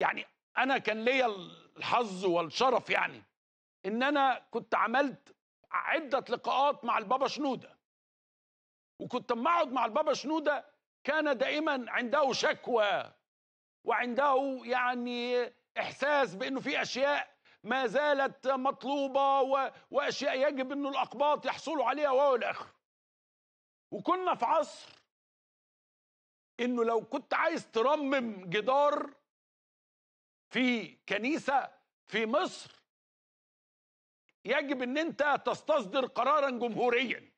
يعني انا كان ليا الحظ والشرف يعني ان انا كنت عملت عده لقاءات مع البابا شنوده وكنت لما اقعد مع البابا شنوده كان دائما عنده شكوى وعنده يعني احساس بانه في اشياء ما زالت مطلوبه و... واشياء يجب انه الاقباط يحصلوا عليها وهو الاخر وكنا في عصر انه لو كنت عايز ترمم جدار في كنيسه في مصر يجب ان انت تستصدر قرارا جمهوريا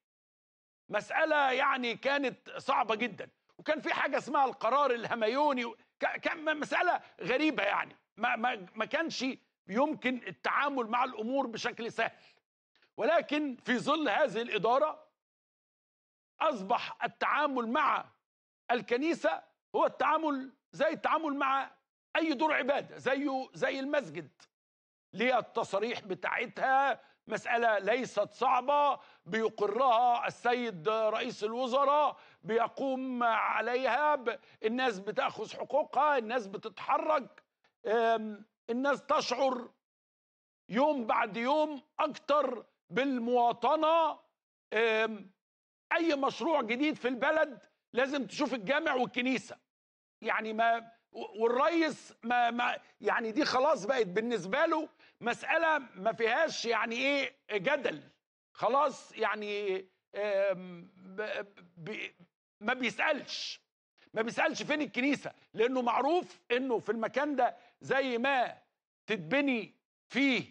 مساله يعني كانت صعبه جدا وكان في حاجه اسمها القرار الهميوني كان مساله غريبه يعني ما ما ما كانش يمكن التعامل مع الامور بشكل سهل ولكن في ظل هذه الاداره اصبح التعامل مع الكنيسه هو التعامل زي التعامل مع اي دور عباده زيه زي المسجد ليها التصاريح بتاعتها مسألة ليست صعبة بيقرها السيد رئيس الوزراء بيقوم عليها ب... الناس بتأخذ حقوقها الناس بتتحرك الناس تشعر يوم بعد يوم أكتر بالمواطنة أي مشروع جديد في البلد لازم تشوف الجامع والكنيسة يعني ما والريس ما, ما يعني دي خلاص بقت بالنسبه له مساله ما فيهاش يعني ايه جدل خلاص يعني ما بيسالش ما بيسالش فين الكنيسه لانه معروف انه في المكان ده زي ما تتبني فيه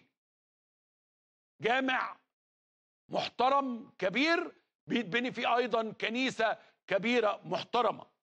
جامع محترم كبير بيتبني فيه ايضا كنيسه كبيره محترمه